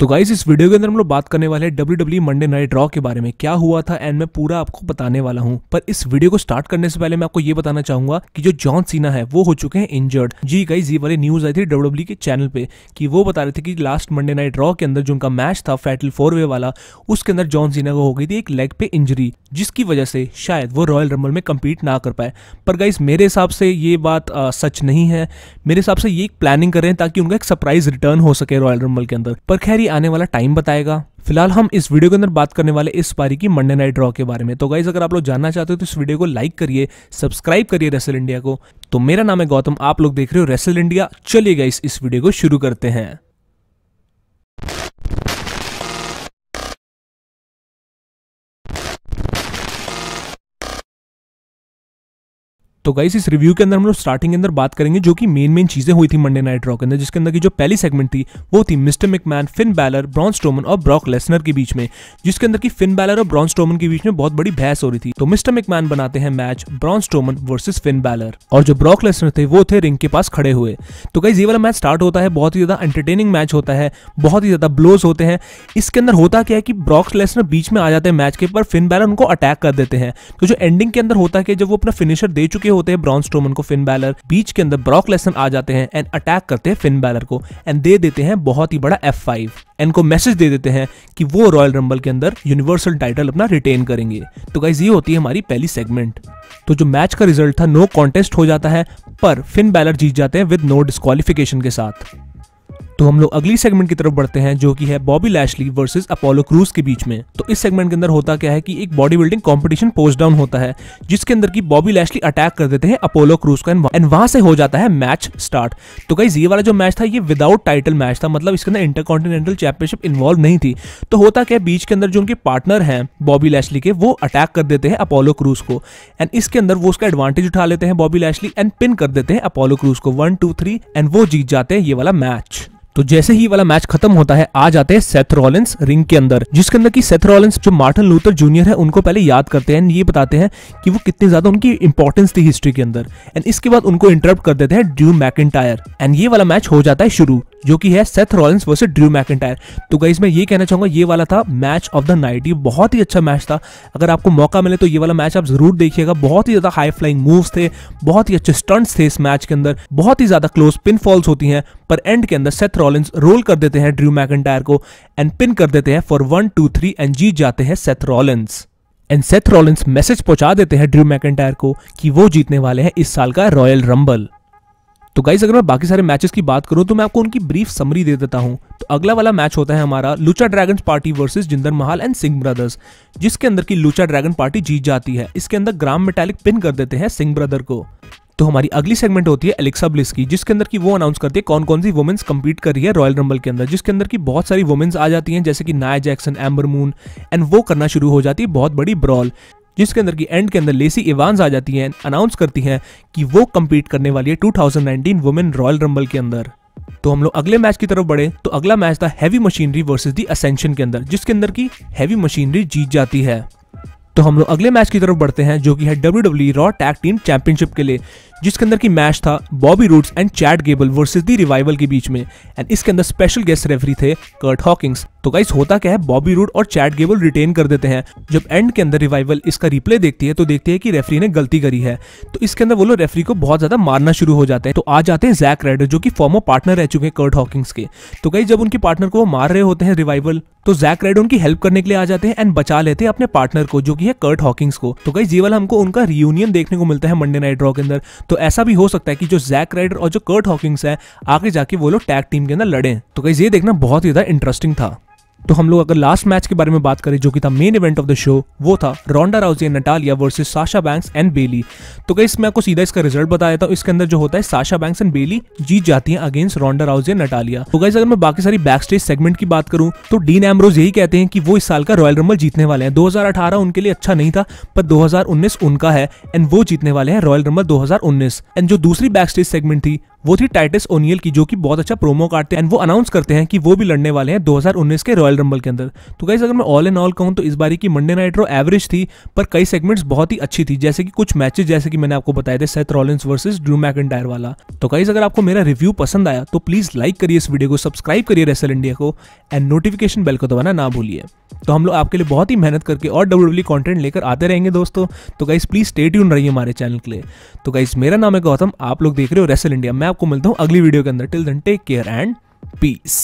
तो गाइज इस वीडियो के अंदर हम लोग बात करने वाले हैं W W Monday night draw के बारे में क्या हुआ था एंड मैं पूरा आपको बताने वाला हूँ पर इस वीडियो को स्टार्ट करने से पहले मैं आपको ये बताना चाहूंगा कि जो जॉन सीना है वो हो चुके हैं इंजर्ड जी गाइज ये वाली न्यूज आई थी डब्ल्यू डब्ल्यू e के चैनल पे कि वो बता रहे थे कि लास्ट मंडे नाइट ड्रॉ के अंदर जो उनका मैच था फैटल फोर वे वाला उसके अंदर जॉन सीना को हो गई थी एक लेग पे इंजरी जिसकी वजह से शायद वो रॉयल रंबल में कम्पीट ना कर पाए पर गाइज मेरे हिसाब से ये बात आ, सच नहीं है मेरे हिसाब से ये प्लानिंग कर रहे हैं ताकि उनका एक सरप्राइज रिटर्न हो सके रॉयल रंबल के अंदर पर खैर ये आने वाला टाइम बताएगा फिलहाल हम इस वीडियो के अंदर बात करने वाले इस बारी की मंडे नाइट ड्रॉ के बारे में तो गाइज अगर आप लोग जानना चाहते हो तो इस वीडियो को लाइक करिए सब्सक्राइब करिए रेसल इंडिया को तो मेरा नाम है गौतम आप लोग देख रहे हो रेसल इंडिया चलिए गाइस इस वीडियो को शुरू करते हैं तो गाइस इस रिव्यू के अंदर हम लोग स्टार्टिंग के अंदर बात करेंगे जो कि मेन मेन चीजें हुई थी मंडे नाइट रॉक के अंदर जिसके अंदर की जो पहली सेगमेंट थी वो थी Mister McMahon Finn Balor Braun Strowman और ब्रॉक लेसनर के बीच में जिसके अंदर की फिन बैलर और ब्रॉन स्टोमन के बीच में बहुत बड़ी बहस हो रही थी तो मिस्टर मिकमैन बनाते हैं match Braun Strowman versus Finn Balor और जो ब्रॉक लेसनर थे वो थे रिंग के पास खड़े हुए तो गाइज ये वाला मैच स्टार्ट होता है बहुत ही ज्यादा एंटरटेनिंग मैच होता है बहुत ही ज्यादा ब्लोज होते हैं इसके अंदर होता क्या है कि ब्रॉक लेसनर बीच में आ जाते हैं मैच के पर फिन बैलर उनको अटैक कर देते हैं तो जो एंडिंग के अंदर होता है जब वो अपना फिनिशर दे चुके होते हैं ब्रॉन स्ट्रोमन को फिन बैलर बीच के अंदर ब्रॉक लेसन आ जाते हैं एंड अटैक करते हैं फिन बैलर को एंड दे देते हैं बहुत ही बड़ा एफ फाइव एंड को मैसेज दे देते हैं कि वो रॉयल रंबल के अंदर यूनिवर्सल टाइटल अपना रिटेन करेंगे तो गाइज ये होती है हमारी पहली सेगमेंट तो जो मैच का रिजल्ट था नो कॉन्टेस्ट हो जाता है पर फिन बैलर जीत जाते हैं विद नो डिस्कालिफिकेशन के साथ तो हम लोग अगली सेगमेंट की तरफ बढ़ते हैं जो कि है Bobby Lashley versus Apollo Crews के बीच में तो इस सेगमेंट के अंदर होता क्या है कि एक body building competition post down होता है जिसके अंदर की बॉबी लैशली अटैक कर देते हैं अपोलो क्रूज को एंड वहां से हो जाता है मैच स्टार्ट तो कहीं ये वाला जो मैच था ये विदाउट टाइटल मैच था मतलब इसके अंदर इंटरकॉन्टिनेंटल चैंपियनशिप इन्वॉल्व नहीं थी तो होता क्या है बीच के अंदर जो उनके पार्टनर है बॉबी लैशली के वो अटैक कर देते हैं अपोलो क्रूज को एंड इसके अंदर वो उसका एडवांटेज उठा लेते हैं बॉबी लैशली एंड पिन कर देते हैं अपोलो क्रूज को वन टू थ्री एंड वो जीत जाते हैं ये वाला मैच तो जैसे ही वाला मैच खत्म होता है आ जाते हैं सेथ रॉलिन्स रिंग के अंदर जिसके अंदर की सेथ रॉलिन्स जो मार्टिन लूथर जूनियर है उनको पहले याद करते हैं ये बताते हैं कि वो कितनी ज्यादा उनकी इंपॉर्टेंस थी हिस्ट्री के अंदर एंड इसके बाद उनको इंटरप्ट कर देते हैं ड्यू मैकिटायर एंड ये वाला मैच हो जाता है शुरू जो कि है Seth Rollins versus Drew McIntyre तो गाइज मैं ये कहना चाहूंगा ये वाला था मैच ऑफ द नाइट ये बहुत ही अच्छा मैच था अगर आपको मौका मिले तो ये वाला मैच आप जरूर देखिएगा बहुत ही ज्यादा हाई फ्लाइंग मूव्स थे बहुत ही अच्छे स्टंट्स थे इस मैच के अंदर बहुत ही ज्यादा क्लोज फॉल्स होती हैं पर एंड के अंदर सेथ रॉलिंस रोल कर देते हैं ड्रू मैकेंटायर को एंड पिन कर देते हैं for one two three and जीत जाते हैं Seth Rollins and Seth Rollins message पहुंचा देते हैं ड्रू मैकेंटायर को कि वो जीतने वाले हैं इस साल का रॉयल रंबल तो गाइस अगर मैं बाकी सारे मैचेस की बात करूं तो मैं आपको उनकी ब्रीफ समरी दे देता हूं तो अगला वाला मैच होता है हमारा lucha dragon party versus Jinder Mahal and Singh brothers जिसके अंदर की लुचा ड्रैगन पार्टी जीत जाती है इसके अंदर ग्राम मेटेलिक पिन कर देते हैं सिंह ब्रदर को तो हमारी अगली सेगमेंट होती है एलेक्सा ब्लिस की जिसके अंदर की वो अनाउंस करती है कौन कौन सी वुमेंस कम्पीट कर रही है रॉयल रंबल के अंदर जिसके अंदर की बहुत सारी वुमेन्स आ जाती हैं जैसे कि नाया जैक्सन एम्बर मून एंड वो करना शुरू हो जाती है बहुत बड़ी ब्रॉल जिसके अंदर की एंड के अंदर लेसी इवान्स आ जाती हैं अनाउंस करती हैं कि वो कम्पीट करने वाली है 2019 वुमेन रॉयल रंबल के अंदर तो हम लोग अगले मैच की तरफ बढ़े तो अगला मैच था heavy machinery versus the ascension के अंदर जिसके अंदर की हैवी मशीनरी जीत जाती है तो हम लोग अगले मैच की तरफ बढ़ते हैं जो कि है W W raw tag team championship के लिए जिसके अंदर की मैच था Bobby Roode and Chad Gable versus the revival के बीच में एंड इसके अंदर स्पेशल गेस्ट रेफरी थे कर्ट हॉकिंग्स तो गाइस होता क्या है बॉबी रूट और चैट गेबल रिटेन कर देते हैं जब एंड के अंदर रिवाइवल इसका रिप्ले देखती है तो देखती है कि रेफरी ने गलती करी है तो इसके अंदर वो लोग रेफरी को बहुत ज्यादा मारना शुरू हो जाते हैं तो आ जाते हैं जैक रेडर जो कि फॉर्मर पार्टनर रह चुके हैं कर्ट हॉकिंग्स के तो गाइस जब उनके पार्टनर को वो मार रहे होते हैं रिवाइवल तो जैक रेडर उनकी हेल्प करने के लिए आ जाते हैं एंड बचा लेते हैं अपने पार्टनर को जो कि की है कर्ट हॉकिंग्स को तो गई ये वाला हमको उनका रियूनियन देखने को मिलता है मंडे नाइट रॉ के अंदर तो ऐसा भी हो सकता है कि जो जैक राइडर और जो कर्ट हॉकिंग्स है आगे जाके वो लोग टैग टीम के अंदर लड़े तो गई ये देखना बहुत ही ज्यादा इंटरेस्टिंग था तो हम लोग अगर लास्ट मैच के बारे में बात करें जो कि था main event of the show वो था Ronda Rousey and Natalya versus Sasha Banks and Bayley तो कहीं मैं आपको सीधा इसका रिजल्ट बताया था इसके अंदर जो होता है साशा बैंक्स एंड बेली जीत जाती है against Ronda Rousey and Natalya तो कैसे अगर मैं बाकी सारी बैक स्टेज सेगमेंट की बात करूं तो डीन एमरोज यही कहते हैं कि वो इस साल का रॉयल रंबल जीतने वाले हैं दो उनके लिए अच्छा नहीं था पर दो उनका है एंड वो जीतने वाले हैं रॉयल रंबल दो एंड जो दूसरी बैक स्टेज सेगमेंट थी वो थी टाइटस ओनियल की जो कि बहुत अच्छा प्रोमो काटते हैं एंड वो अनाउंस करते हैं कि वो भी लड़ने वाले हैं 2019 के रॉयल रंबल के अंदर तो गाइज अगर मैं ऑल एंड ऑल कहूँ तो इस बारी की मंडे नाइट रो एवरेज थी पर कई सेगमेंट्स बहुत ही अच्छी थी जैसे कि कुछ मैचेस जैसे कि मैंने आपको बताए थे Seth Rollins versus Drew Mac वाला तो गाइज अगर आपको मेरा रिव्यू पसंद आया तो प्लीज लाइक करिए इस वीडियो को सब्सक्राइब करिए रेसल इंडिया को एंड नोटिफिकेशन बेल को दबाना ना भूलिए तो हम लोग आपके लिए बहुत ही मेहनत करके और डब्ल्यू डब्ल्यू कॉन्टेंट लेकर आते रहेंगे दोस्तों तो गाइज प्लीज स्टेट्यून रहिए हमारे चैनल के लिए तो गाइज मेरा नाम है गौतम आप लोग देख रहे हो रेसल इंडिया मैं आपको मिलता हूं अगली वीडियो के अंदर till then take care and piece